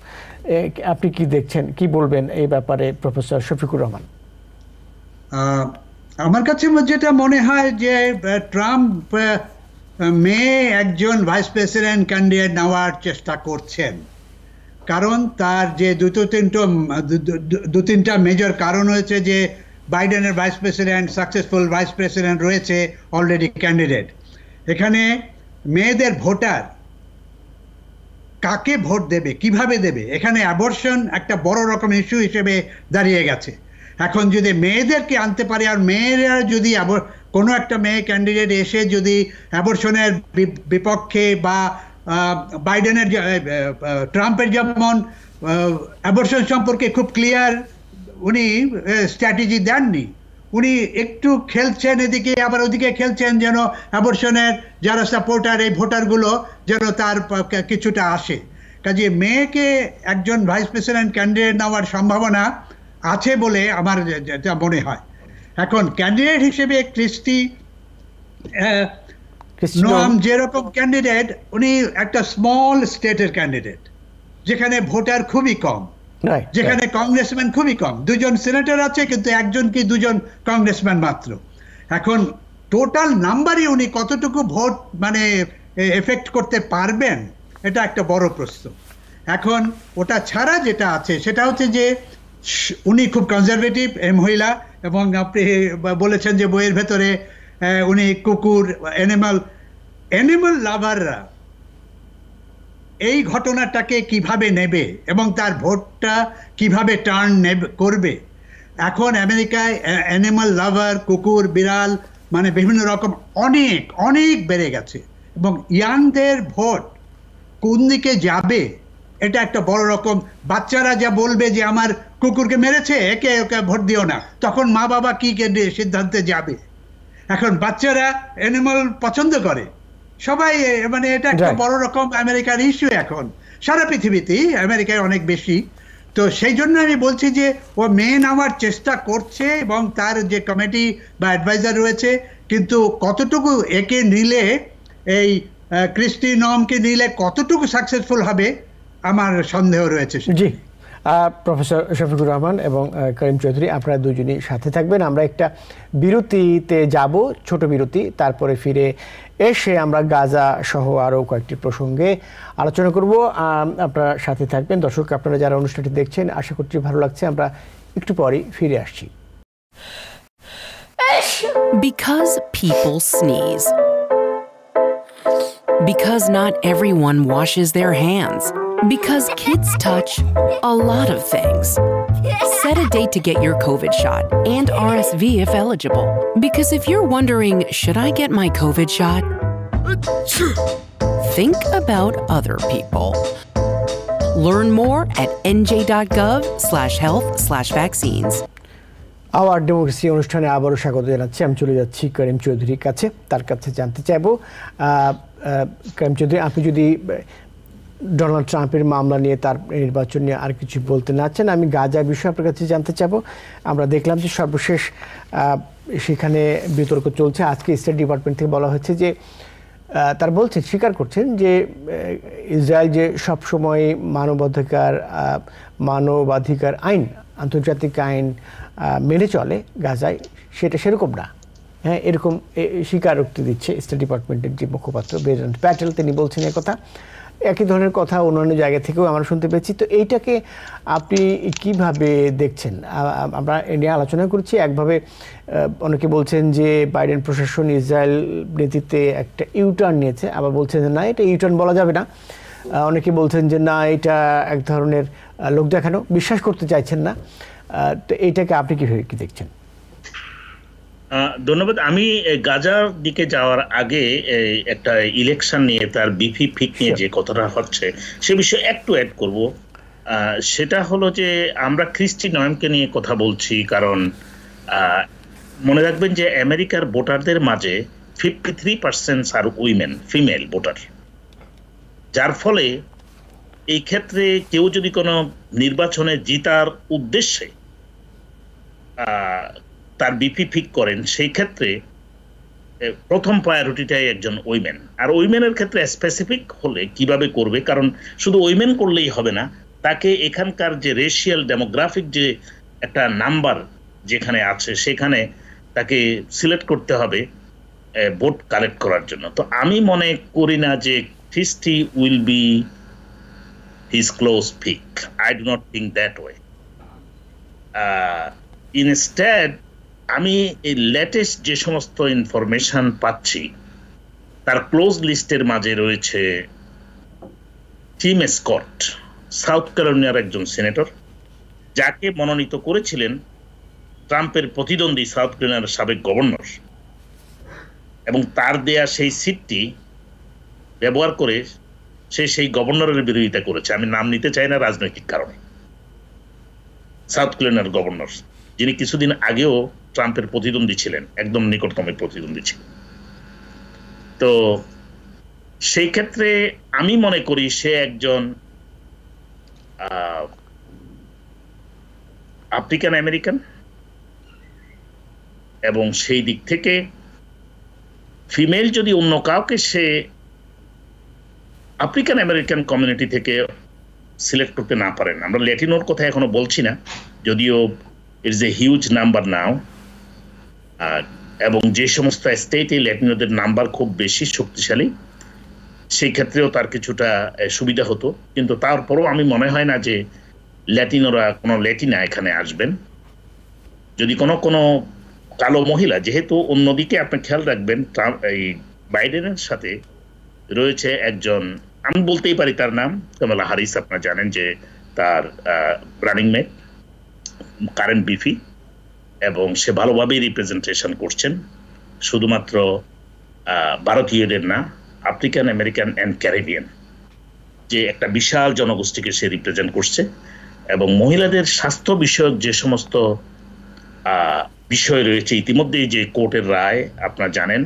আপনি কি দেখছেন কি বলবেন এই ব্যাপারে প্রফেসর শফিকুর রহমান আমার কাছে যেটা মনে হয় যে ট্রাম্প মেয়ে একজন ভাইস প্রেসিডেন্ট ক্যান্ডিডেট নেওয়ার চেষ্টা করছেন কারণ তার যে দুটো তিনটো দু তিনটা মেজর কারণ হয়েছে যে বাইডেনের vice president successful vice president রয়েছে অলরেডি ক্যান্ডিডেট এখানে মেয়েদের ভোটার কাকে ভোট দেবে কিভাবে দেবে এখানে অ্যাবর্শন একটা বড় রকম ইস্যু হিসেবে দাঁড়িয়ে গেছে এখন যদি মেয়েদেরকে আনতে পারে আর মেয়েরা যদি কোনো একটা মেয়ে ক্যান্ডিডেট এসে যদি অ্যাবর্শনের বিপক্ষে বা বাইডেনের ট্রাম্পের যেমন অ্যাবর্শন সম্পর্কে খুব ক্লিয়ার উনি স্ট্র্যাটেজি দেননি উনি একটু খেলছেন এদিকে আবার ওদিকে খেলছেন যেন অ্যাবর্শনের যারা সাপোর্টার এই ভোটারগুলো যেন তার কিছুটা আসে কাজে মেয়েকে একজন ভাইস প্রেসিডেন্ট ক্যান্ডিডেট নেওয়ার সম্ভাবনা আছে বলে আমার যা মনে হয় এখন ক্যান্ডিডেট হিসেবে ক্রিস্টি নোয়াম যেরকম ক্যান্ডিডেট উনি একটা স্মল স্টেটের ক্যান্ডিডেট যেখানে ভোটার খুবই কম যেখানে কংগ্রেসম্যান খুবই কম দুজন সিনেটর আছে কিন্তু একজন কি দুজন কংগ্রেসম্যান মাত্র এখন টোটাল নাম্বারই উনি কতটুকু ভোট মানে এফেক্ট করতে পারবেন এটা একটা বড় প্রশ্ন এখন ওটা ছাড়া যেটা আছে সেটা হচ্ছে যে উনি খুব কনজারভেটিভ এ মহিলা এবং আপনি বলেছেন যে বইয়ের ভেতরে উনি কুকুর অ্যানিমাল অ্যানিমাল লাভাররা এই ঘটনাটাকে কিভাবে নেবে এবং তার ভোটটা কিভাবে টার্ন নেবে করবে এখন আমেরিকায় অ্যানিমাল লাভার কুকুর বিড়াল মানে বিভিন্ন রকম অনেক অনেক বেড়ে গেছে এবং ইয়াংদের ভোট কোন দিকে যাবে এটা একটা বড় রকম বাচ্চারা যা বলবে যে আমার কুকুরকে মেরেছে একে ওকে ভোট দিও না তখন মা বাবা কী সিদ্ধান্তে যাবে এখন বাচ্চারা অ্যানিমাল পছন্দ করে সবাই মানে এটা একটা বড় রকম আমেরিকার ইস্যু এখন সারা পৃথিবীতেই আমেরিকায় অনেক বেশি তো সেই জন্য আমি বলছি যে ও মেন আমার চেষ্টা করছে এবং তার যে কমিটি বা অ্যাডভাইজার রয়েছে কিন্তু কতটুকু একে নিলে এই ক্রিস্টি নমকে নিলে কতটুকু সাকসেসফুল হবে আমার সন্দেহ রয়েছে জি প্রফেসর শফিকুর রহমান এবং করিম চৌধুরী আপনারা দুজনই সাথে থাকবেন আমরা একটা বিরতিতে যাব ছোট বিরতি তারপরে ফিরে এসে আমরা গাজা সহ আরও কয়েকটি প্রসঙ্গে আলোচনা করব আপনার সাথে থাকবেন দর্শক আপনারা যারা অনুষ্ঠানটি দেখছেন আশা করছি ভালো লাগছে আমরা একটু পরেই ফিরে আসছি Because people sneeze. Because not everyone washes their hands. Because kids touch a lot of things. Set a date to get your COVID shot and RSV if eligible. Because if you're wondering, should I get my COVID shot? Think about other people. Learn more at nj.gov slash health slash vaccines. Our Democracy অনুষ্ঠানে আবারও স্বাগত জানাচ্ছি আমি চলে যাচ্ছি করিম চৌধুরীর কাছে তার কাছে জানতে চাইব করিম চৌধুরী আপনি যদি ডোনাল্ড ট্রাম্পের মামলা নিয়ে তার নির্বাচন নিয়ে আর কিছু বলতে না চান আমি গাজা বিষয়ে আপনার কাছে জানতে চাবো আমরা দেখলাম যে সর্বশেষ সেখানে বিতর্ক চলছে আজকে স্টেট ডিপার্টমেন্ট থেকে বলা হয়েছে যে তার বলছেন স্বীকার করছেন যে ইসরায়েল যে সবসময় মানবাধিকার মানবাধিকার আইন আন্তর্জাতিক আইন মেনে চলে গাজায় সেটা সেরকম না হ্যাঁ এরকম স্বীকারোক্তি দিচ্ছে স্টেট ডিপার্টমেন্টের যে মুখপাত্র বেজান্ট প্যাটেল তিনি বলছেন কথা একই ধরনের কথা অন্যান্য জায়গা থেকেও আমরা শুনতে পেয়েছি তো এইটাকে আপনি কিভাবে দেখছেন আমরা নিয়ে আলোচনা করছি একভাবে অনেকে বলছেন যে বাইডেন প্রশাসন ইসরায়েল নীতিতে একটা ইউটার্ন নিয়েছে আবার বলছেন যে না এটা ইউটার্ন বলা যাবে না অনেকে বলছেন যে না এটা এক ধরনের লোক দেখানো বিশ্বাস করতে চাইছেন না তো এইটাকে আপনি কীভাবে কী দেখছেন ধন্যবাদ আমি গাজার দিকে যাওয়ার আগে একটা ইলেকশন নিয়ে তার বিফি ফিক নিয়ে যে কথাটা হচ্ছে সে বিষয়ে একটু অ্যাড করব সেটা হলো যে আমরা খ্রিস্টি নয়নকে নিয়ে কথা বলছি কারণ মনে রাখবেন যে আমেরিকার ভোটারদের মাঝে fifty three percent are women female voter যার ফলে এই ক্ষেত্রে কেউ যদি কোনো নির্বাচনে জিতার উদ্দেশ্যে তার বিপি ফিক করেন সেই ক্ষেত্রে প্রথম প্রায়োরিটিটাই একজন উইমেন আর উইমেনের ক্ষেত্রে স্পেসিফিক হলে কিভাবে করবে কারণ শুধু উইমেন করলেই হবে না তাকে এখানকার যে রেশিয়াল ডেমোগ্রাফিক যে একটা নাম্বার যেখানে আছে সেখানে তাকে সিলেক্ট করতে হবে ভোট কালেক্ট করার জন্য তো আমি মনে করি না যে Christie will be his close pick I do not think that way instead আমি এই লেটেস্ট যে সমস্ত ইনফরমেশন পাচ্ছি তার ক্লোজ লিস্টের মাঝে রয়েছে টিম স্কট সাউথ ক্যারোলিনার একজন সিনেটর যাকে মনোনীত করেছিলেন ট্রাম্পের প্রতিদ্বন্দ্বী সাউথ ক্যারোলিনার সাবেক গভর্নর এবং তার দেয়া সেই সিটটি ব্যবহার করে সে সেই গভর্নরের বিরোধিতা করেছে আমি নাম নিতে চাই না রাজনৈতিক কারণে সাউথ ক্যারোলিনার গভর্নর যিনি কিছুদিন আগেও ট্রাম্পের প্রতিদ্বন্দ্বী ছিলেন একদম নিকটতম প্রতিদ্বন্দ্বী ছিলেন তো সেই ক্ষেত্রে আমি মনে করি সে একজন আফ্রিকান আমেরিকান এবং সেই দিক থেকে ফিমেল যদি অন্য কাউকে সে আফ্রিকান আমেরিকান কমিউনিটি থেকে সিলেক্ট করতে না পারেন আমরা ল্যাটিনোর কথা এখনো বলছি না যদিও it's a huge number now এবং যে সমস্ত স্টেটে ল্যাটিনোদের নাম্বার খুব বেশি শক্তিশালী সেই ক্ষেত্রেও তার কিছুটা সুবিধা হতো কিন্তু তারপরেও আমি মনে হয় না যে ল্যাটিনোরা কোনো ল্যাটিনা এখানে আসবেন যদি কোনো কোনো কালো মহিলা যেহেতু অন্যদিকে আপনি খেয়াল রাখবেন এই বাইডেনের সাথে রয়েছে একজন আমি বলতেই পারি তার নাম কমলা হারিস আপনারা জানেন যে তার রানিং মেট কারেন্ট বিফি এবং সে ভালোভাবেই রিপ্রেজেন্টেশন করছেন শুধুমাত্র ভারতীয়দের না আফ্রিকান আমেরিকান অ্যান্ড ক্যারিবিয়ান যে একটা বিশাল জনগোষ্ঠীকে সে রিপ্রেজেন্ট করছে এবং মহিলাদের স্বাস্থ্য বিষয়ক যে সমস্ত বিষয় রয়েছে ইতিমধ্যেই যে কোর্টের রায় আপনারা জানেন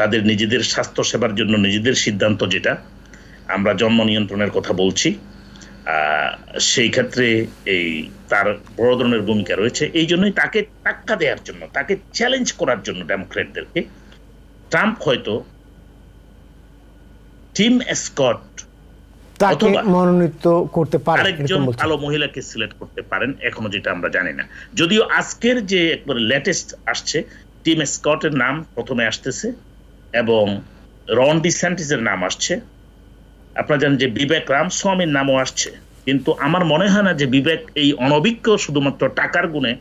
তাদের নিজেদের স্বাস্থ্য সেবার জন্য নিজেদের সিদ্ধান্ত যেটা আমরা জন্ম নিয়ন্ত্রণের কথা বলছি সেই ক্ষেত্রে এই তার বড় ধরনের ভূমিকা রয়েছে এই জন্যই তাকে টাক্কা দেওয়ার জন্য তাকে চ্যালেঞ্জ করার জন্য ডেমোক্রেটদেরকে ট্রাম্প হয়তো টিম স্কট তাকে মনোনীত করতে পারেন আরেকজন ভালো মহিলাকে সিলেক্ট করতে পারেন এখনো যেটা আমরা জানি না যদিও আজকের যে একবার লেটেস্ট আসছে টিম স্কটের নাম প্রথমে আসতেছে এবং রন ডিসেন্টিসের নাম আসছে আপনারা জানেন যে বিবেক রামস্বামীর নামও আসছে কিন্তু আমার মনে হয় না যে বিবেক এই অনভিজ্ঞ শুধুমাত্র টাকার গুণে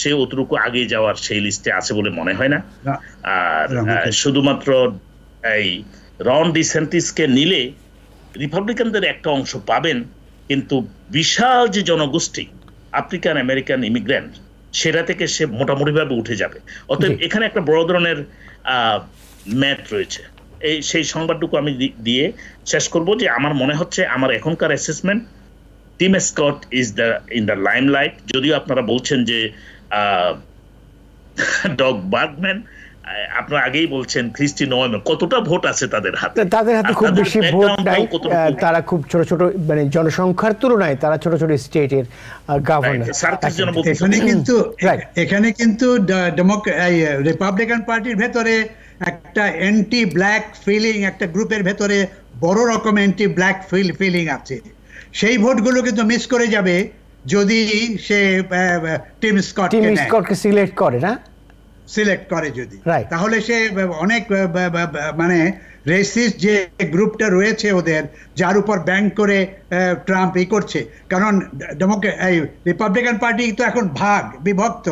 সে অতটুকু আগে যাওয়ার সেই লিস্টে আছে বলে মনে হয় না আর শুধুমাত্র এই রন ডিসেন্টিসকে নিলে রিপাবলিকানদের একটা অংশ পাবেন কিন্তু বিশাল যে জনগোষ্ঠী আফ্রিকান আমেরিকান ইমিগ্রেন্ট সেটা থেকে সে মোটামুটিভাবে উঠে যাবে অতএব এখানে একটা বড় ধরনের ম্যাট রয়েছে এই সেই সংবাদটুকু আমি দিয়ে শেষ করব যে আমার মনে হচ্ছে আমার এখনকার assessment Tim Scott is the in the light যদিও আপনারা বলছেন যে ডগ বার্গম্যান আগেই বলছেন কতটা ভোট আছে তাদের হাতে তাদের হাতে খুব বেশি ভোট নাই তারা খুব ছোট ছোট মানে জনসংখ্যার তুলনায় তারা ছোট ছোট স্টেটের গভর্নর এখানে কিন্তু এখানে কিন্তু রিপাবলিকান পার্টির ভেতরে একটা অ্যান্টি ব্ল্যাক ফিলিং একটা গ্রুপের ভেতরে বড় রকম অ্যান্টি ব্ল্যাক ফিল ফিলিং আছে সেই ভোটগুলো কিন্তু মিস করে যাবে যদি সে টিম স্কটকে সিলেক্ট করে না সিলেক্ট করে যদি তাহলে সে অনেক মানে রেসিস যে গ্রুপটা রয়েছে ওদের যার উপর ব্যাংক করে ট্রাম্প ই করছে কারণ এই রিপাবলিকান পার্টি তো এখন ভাগ বিভক্ত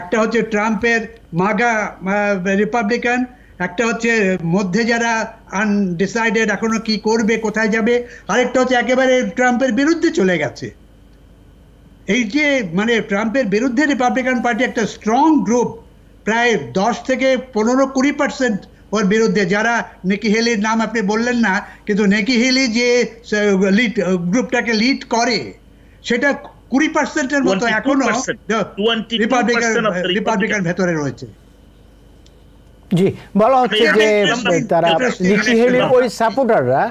একটা হচ্ছে ট্রাম্পের মাগা রিপাবলিকান একটা হচ্ছে মধ্যে যারা আনডিসাইডেড এখনো কি করবে কোথায় যাবে আরেকটা হচ্ছে একেবারে ট্রাম্পের বিরুদ্ধে চলে গেছে এই যে মানে ট্রাম্পের বিরুদ্ধে রিপাবলিকান পার্টি একটা স্ট্রং গ্রুপ প্রায় দশ থেকে পনেরো কুড়ি পার্সেন্ট ওর বিরুদ্ধে যারা নেকি হেলির নাম আপনি বললেন না কিন্তু নেকি হেলি যে লিড গ্রুপটাকে লিড করে সেটা কুড়ি পার্সেন্টের মতো এখনো রিপাবলিকান রিপাবলিকান ভেতরে রয়েছে জি বলা হচ্ছে যে তারা নিকি হেলির ওই সাপোর্টাররা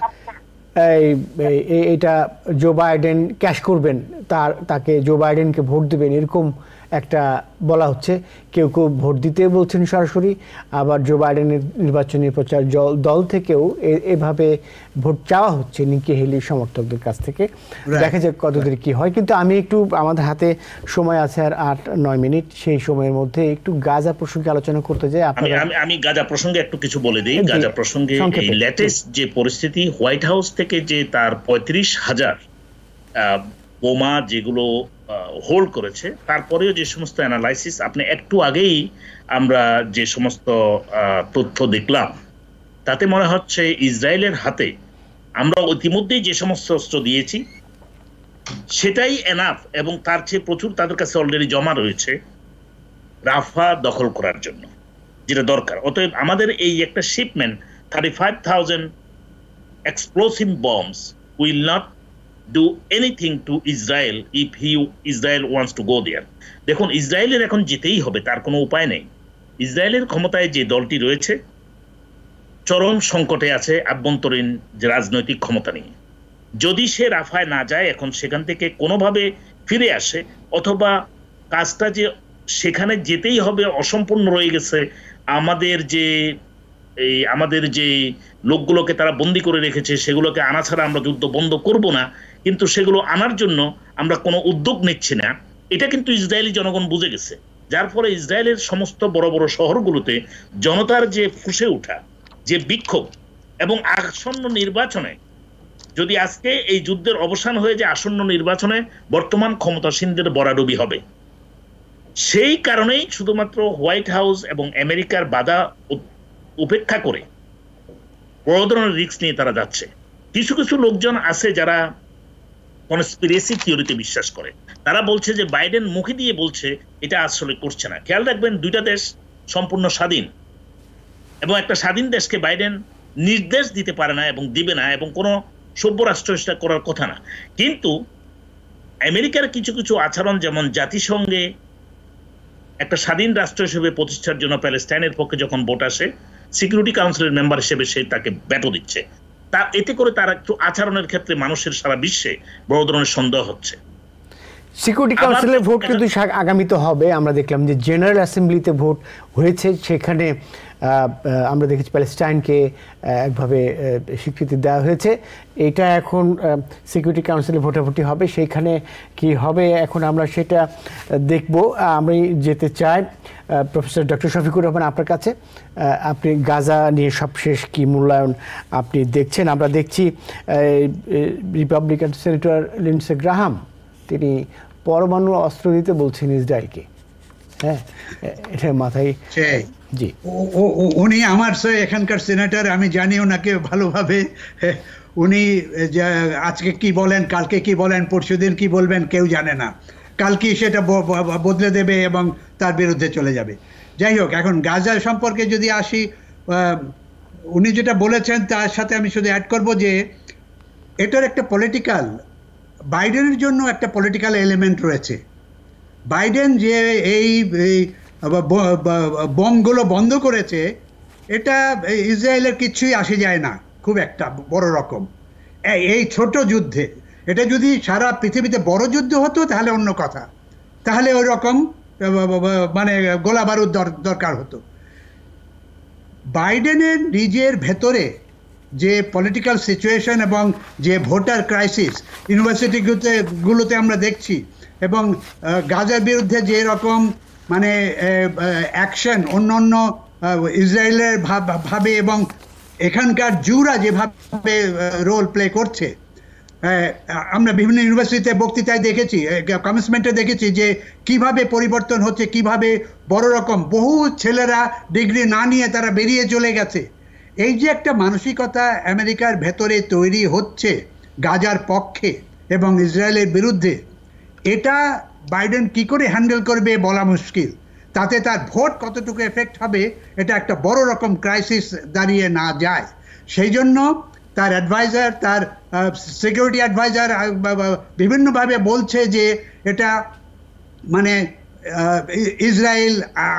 এই এটা জো বাইডেন ক্যাশ করবেন তার তাকে জো বাইডেনকে ভোট দেবেন এরকম একটা বলা হচ্ছে কেউ কেউ ভোট দিতে বলছেন সরাসরি আবার জো বাইডেনের নির্বাচনী প্রচার দল থেকেও এভাবে ভোট চাওয়া হচ্ছে নিকি হেলি সমর্থকদের কাছ থেকে দেখা যাক কতদূর কি হয় কিন্তু আমি একটু আমাদের হাতে সময় আছে আর আট নয় মিনিট সেই সময়ের মধ্যে একটু গাজা প্রসঙ্গে আলোচনা করতে যাই আমি আমি গাজা প্রসঙ্গে একটু কিছু বলে দিই গাজা প্রসঙ্গে লেটেস্ট যে পরিস্থিতি হোয়াইট হাউস থেকে যে তার পঁয়ত্রিশ হাজার বোমা যেগুলো হোল্ড করেছে তারপরেও যে সমস্ত অ্যানালাইসিস আপনি একটু আগেই আমরা যে সমস্ত তথ্য দেখলাম তাতে মনে হচ্ছে ইসরায়েলের হাতে আমরা ইতিমধ্যেই যে সমস্ত অস্ত্র দিয়েছি সেটাই এনাফ এবং তার চেয়ে প্রচুর তাদের কাছে অলরেডি জমা রয়েছে রাফা দখল করার জন্য যেটা দরকার অতএব আমাদের এই একটা shipment thirty five thousand explosive bombs will not do anything to Israel if he Israel wants to go there দেখুন ইসরায়েলের এখন যেতেই হবে তার কোনো উপায় নেই ইসরায়েলের ক্ষমতায় যে দলটি রয়েছে চরম সংকটে আছে আভ্যন্তরীণ যে রাজনৈতিক ক্ষমতা নিয়ে যদি সে রাফায় না যায় এখন সেখান থেকে কোনোভাবে ফিরে আসে অথবা কাজটা যে সেখানে যেতেই হবে অসম্পূর্ণ রয়ে গেছে আমাদের যে এই আমাদের যে লোকগুলোকে তারা বন্দি করে রেখেছে সেগুলোকে আনা ছাড়া আমরা যুদ্ধ বন্ধ করব না কিন্তু সেগুলো আনার জন্য আমরা কোনো উদ্যোগ নিচ্ছি না এটা কিন্তু ইসরায়েলি জনগণ বুঝে গেছে যার ফলে ইসরায়েলের সমস্ত বড় বড় শহরগুলোতে জনতার যে ফুসে ওঠা যে বিক্ষোভ এবং আসন্ন নির্বাচনে যদি আজকে এই যুদ্ধের অবসান হয়ে যে আসন্ন নির্বাচনে বর্তমান ক্ষমতাসীনদের বরাডুবি হবে সেই কারণেই শুধুমাত্র হোয়াইট হাউস এবং আমেরিকার বাধা উপেক্ষা করে ধরনের রিক্স নিয়ে তারা যাচ্ছে কিছু কিছু লোকজন আছে যারা কনস্পিরেসি থিওরিতে বিশ্বাস করে তারা বলছে যে বাইডেন মুখে দিয়ে বলছে এটা আসলে করছে না খেয়াল রাখবেন দুইটা দেশ সম্পূর্ণ স্বাধীন এবং একটা স্বাধীন দেশকে বাইডেন নির্দেশ দিতে পারে না এবং দিবে না এবং কোনো সভ্য রাষ্ট্র সেটা করার কথা না কিন্তু আমেরিকার কিছু কিছু আচরণ যেমন জাতিসংঘে একটা স্বাধীন রাষ্ট্র হিসেবে প্রতিষ্ঠার জন্য প্যালেস্টাইনের পক্ষে যখন ভোট আসে সিকিউরিটি কাউন্সিলের মেম্বার হিসেবে সে তাকে ব্যাটো দিচ্ছে তার এতে করে তার একটু আচরণের ক্ষেত্রে মানুষের সারা বিশ্বে বড় ধরনের সন্দেহ হচ্ছে সিকিউরিটি কাউন্সিলের ভোট কিন্তু আগামীতে হবে আমরা দেখলাম যে জেনারেল অ্যাসেম্বলিতে ভোট হয়েছে সেখানে আমরা দেখেছি প্যালেস্টাইনকে একভাবে স্বীকৃতি দেওয়া হয়েছে এটা এখন সিকিউরিটি কাউন্সিলে ভোটাভুটি হবে সেইখানে কি হবে এখন আমরা সেটা দেখব আমি যেতে চাই প্রফেসর ডক্টর শফিকুর রহমান আপনার কাছে আপনি গাজা নিয়ে সবশেষ কি মূল্যায়ন আপনি দেখছেন আমরা দেখছি রিপাবলিকান সেনেটর লিন্সে গ্রাহাম তিনি পরমাণু অস্ত্র দিতে বলছেন ইসরায়েলকে হ্যাঁ এটা মাথায় জি উনি আমার এখানকার সিনেটার আমি জানি ওনাকে ভালোভাবে উনি আজকে কি বলেন কালকে কি বলেন পরশুদিন দিন কি বলবেন কেউ জানে না কালকে সেটা বদলে দেবে এবং তার বিরুদ্ধে চলে যাবে যাই হোক এখন গাজা সম্পর্কে যদি আসি উনি যেটা বলেছেন তার সাথে আমি শুধু অ্যাড করব যে এটার একটা পলিটিক্যাল বাইডেনের জন্য একটা পলিটিক্যাল এলিমেন্ট রয়েছে বাইডেন যে এই বোমগুলো বন্ধ করেছে এটা ইসরায়েলের কিছুই আসে যায় না খুব একটা বড় রকম এই ছোট যুদ্ধে এটা যদি সারা পৃথিবীতে বড় যুদ্ধ হতো তাহলে অন্য কথা তাহলে ওই রকম মানে গোলাবারুদ দরকার হতো বাইডেনের নিজের ভেতরে যে পলিটিক্যাল সিচুয়েশন এবং যে ভোটার ক্রাইসিস ইউনিভার্সিটিগুলোতে গুলোতে আমরা দেখছি এবং গাজার বিরুদ্ধে যে রকম মানে অ্যাকশন অন্য অন্য ইসরায়েলের ভাবে এবং এখানকার জুরা যেভাবে রোল প্লে করছে আমরা বিভিন্ন ইউনিভার্সিটিতে বক্তৃতায় দেখেছি কমেন্সমেন্টে দেখেছি যে কিভাবে পরিবর্তন হচ্ছে কিভাবে বড় রকম বহু ছেলেরা ডিগ্রি না নিয়ে তারা বেরিয়ে চলে গেছে এই যে একটা মানসিকতা আমেরিকার ভেতরে তৈরি হচ্ছে গাজার পক্ষে এবং ইসরায়েলের বিরুদ্ধে এটা বাইডেন কি করে হ্যান্ডেল করবে বলা মুশকিল তাতে তার ভোট কতটুকু এফেক্ট হবে এটা একটা বড় রকম ক্রাইসিস দাঁড়িয়ে না যায় সেই জন্য তার অ্যাডভাইজার তার সিকিউরিটি অ্যাডভাইজার বিভিন্নভাবে বলছে যে এটা মানে ইসরায়েল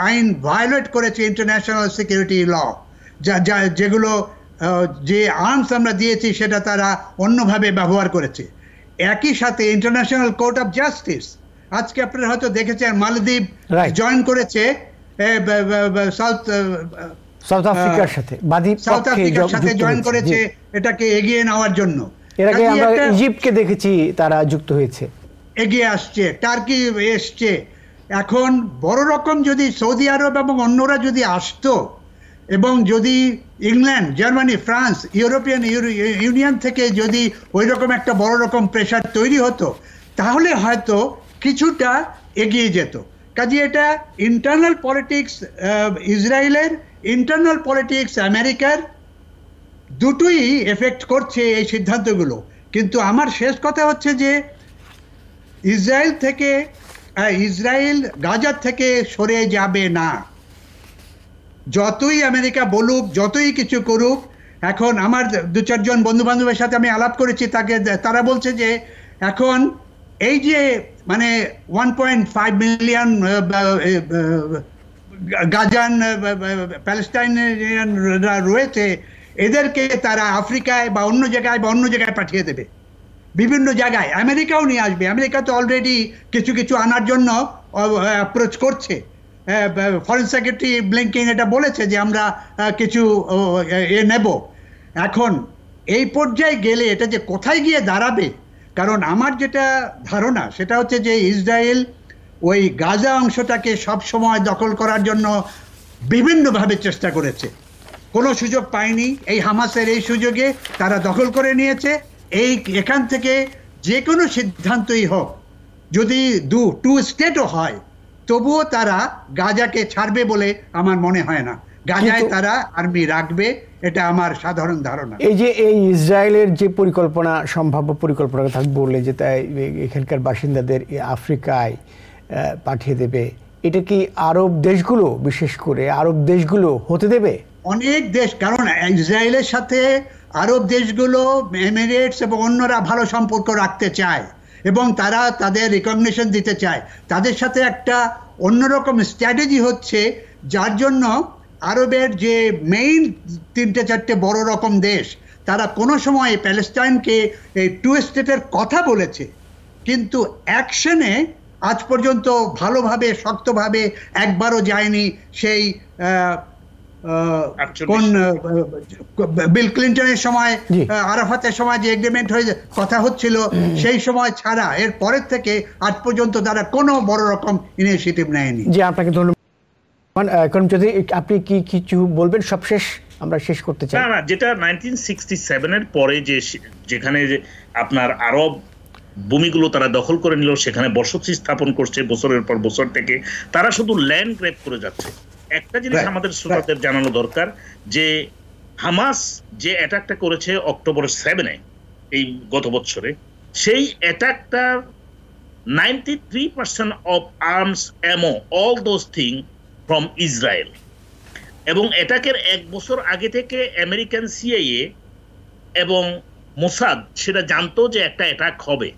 আইন ভায়োলেট করেছে ইন্টারন্যাশনাল সিকিউরিটি ল যা যা যেগুলো যে আর্মস আমরা দিয়েছি সেটা তারা অন্যভাবে ব্যবহার করেছে একই সাথে ইন্টারন্যাশনাল কোর্ট অফ জাস্টিস আজকে আপনারা হয়তো দেখেছেন মালদ্বীপ জয়েন করেছে সাউথ সাউথ আফ্রিকার সাথে সাউথ আফ্রিকার সাথে জয়েন করেছে এটাকে এগিয়ে নেওয়ার জন্য এর আগে আমরা ইজিপ্টকে দেখেছি তারা যুক্ত হয়েছে এগিয়ে আসছে টার্কি এসছে এখন বড় রকম যদি সৌদি আরব এবং অন্যরা যদি আসতো এবং যদি England Germany France European Union থেকে যদি ওই রকম একটা বড় রকম প্রেশার তৈরি হতো তাহলে হয়তো কিছুটা এগিয়ে যেত কাজে এটা ইন্টারনাল পলিটিক্স ইসরায়েলের ইন্টারনাল পলিটিক্স আমেরিকার দুটোই এফেক্ট করছে এই সিদ্ধান্তগুলো কিন্তু আমার শেষ কথা হচ্ছে যে ইসরায়েল থেকে ইসরায়েল গাজার থেকে সরে যাবে না যতই আমেরিকা বলুক যতই কিছু করুক এখন আমার দু চারজন বন্ধু বান্ধবের সাথে আমি আলাপ করেছি তাকে তারা বলছে যে এখন এই যে মানে one point five million Gazan প্যালেস্টাইনিয়ানরা রয়েছে এদেরকে তারা আফ্রিকায় বা অন্য জায়গায় বা অন্য জায়গায় পাঠিয়ে দেবে বিভিন্ন জায়গায় আমেরিকাও নিয়ে আসবে আমেরিকা তো অলরেডি কিছু কিছু আনার জন্য অ্যাপ্রোচ করছে ফরেন সেক্রেটারি ব্লিংকেন এটা বলেছে যে আমরা কিছু এ নেব এখন এই পর্যায়ে গেলে এটা যে কোথায় গিয়ে দাঁড়াবে কারণ আমার যেটা ধারণা সেটা হচ্ছে যে ইসরায়েল ওই গাজা অংশটাকে সব সময় দখল করার জন্য বিভিন্নভাবে চেষ্টা করেছে কোনো সুযোগ পায়নি এই হামাসের এই সুযোগে তারা দখল করে নিয়েছে এই এখান থেকে যে কোনো সিদ্ধান্তই হোক যদি দু টু স্টেটও হয় তবুও তারা গাজাকে ছাড়বে বলে আমার মনে হয় না গাজায় তারা আর্মি রাখবে এটা আমার সাধারণ ধারণা এই যে এই ইসরায়েলের যে পরিকল্পনা সম্ভাব্য পরিকল্পনা কথা বললে যে তাই এখানকার বাসিন্দাদের আফ্রিকায় পাঠিয়ে দেবে এটা কি আরব দেশগুলো বিশেষ করে আরব দেশগুলো হতে দেবে অনেক দেশ কারণ ইসরায়েলের সাথে আরব দেশগুলো এমিরেটস এবং অন্যরা ভালো সম্পর্ক রাখতে চায় এবং তারা তাদের রিকগনিশন দিতে চায় তাদের সাথে একটা অন্যরকম স্ট্র্যাটেজি হচ্ছে যার জন্য আরবের যে মেইন তিনটে চারটে বড় রকম দেশ তারা কোনো সময় প্যালেস্টাইনকে এই টু স্টেটের কথা বলেছে কিন্তু অ্যাকশনে আজ পর্যন্ত ভালোভাবে শক্তভাবে একবারও যায়নি সেই কোন বিল ক্লিন্টনের সময় আরাফাতের সময় যে এগ্রিমেন্ট হয়ে কথা হচ্ছিল সেই সময় ছাড়া এর পরের থেকে আজ পর্যন্ত তারা কোনো বড় রকম ইনিশিয়েটিভ নেয়নি জি আপনাকে ধন্যবাদ আপনি কি কিছু বলবেন সবশেষ আমরা শেষ করতে চাই না যেটা 1967 এর পরে যে যেখানে আপনার আরব ভূমিগুলো তারা দখল করে নিল সেখানে বসতি স্থাপন করছে বছরের পর বছর থেকে তারা শুধু ল্যান্ড গ্রেপ করে যাচ্ছে একটা জিনিস আমাদের শ্রোতাদের জানানো দরকার যে হামাস যে অ্যাটাকটা করেছে অক্টোবর সেভেনে এই গত বছরে সেই অ্যাটাকটা ninety three percent of arms ammo all those thing from Israel এবং অ্যাটাকের এক বছর আগে থেকে আমেরিকান সিআইএ এবং মোসাদ সেটা জানতো যে একটা অ্যাটাক হবে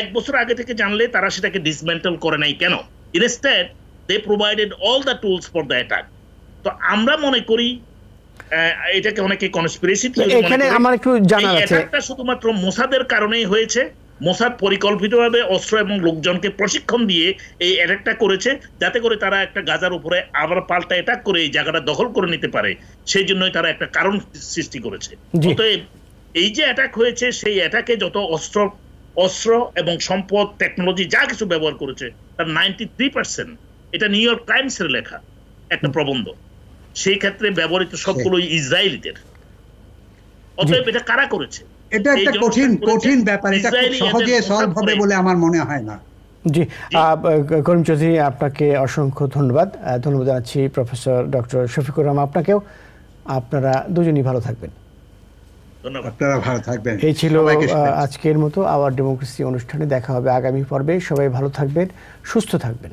এক বছর আগে থেকে জানলে তারা সেটাকে ডিসমেন্টেল করে নাই কেন instead they provided all the tools for the attack তো আমরা মনে করি এটাকে অনেকে কনস্পিরেসি এখানে আমার একটু জানার আছে এটা শুধুমাত্র মোসাদের কারণেই হয়েছে মোসাদ পরিকল্পিতভাবে অস্ত্র এবং লোকজনকে প্রশিক্ষণ দিয়ে এই অ্যাটাকটা করেছে যাতে করে তারা একটা গাজার উপরে আবার পাল্টা অ্যাটাক করে এই জায়গাটা দখল করে নিতে পারে সেই জন্যই তারা একটা কারণ সৃষ্টি করেছে অতএব এই যে অ্যাটাক হয়েছে সেই অ্যাটাকে যত অস্ত্র অস্ত্র এবং সম্পদ টেকনোলজি যা কিছু ব্যবহার করেছে তার নাইনটি থ্রি পার্সেন্ট এটা নিউ ইয়র্ক টাইমসের লেখা একটা প্রবন্ধ সেই ক্ষেত্রে ব্যবহৃত সবগুলো ইসরায়েলিদের অতএব এটা কারা করেছে এটা একটা কঠিন কঠিন ব্যাপার এটা সহজে সলভ হবে বলে আমার মনে হয় না জি করিম চৌধুরী আপনাকে অসংখ্য ধন্যবাদ ধন্যবাদ জানাচ্ছি প্রফেসর ডক্টর শফিকুর রহমান আপনাকেও আপনারা দুজনই ভালো থাকবেন আপনারা ভালো থাকবেন এই ছিল আজকের মতো আওয়ার ডেমোক্রেসি অনুষ্ঠানে দেখা হবে আগামী পর্বে সবাই ভালো থাকবেন সুস্থ থাকবেন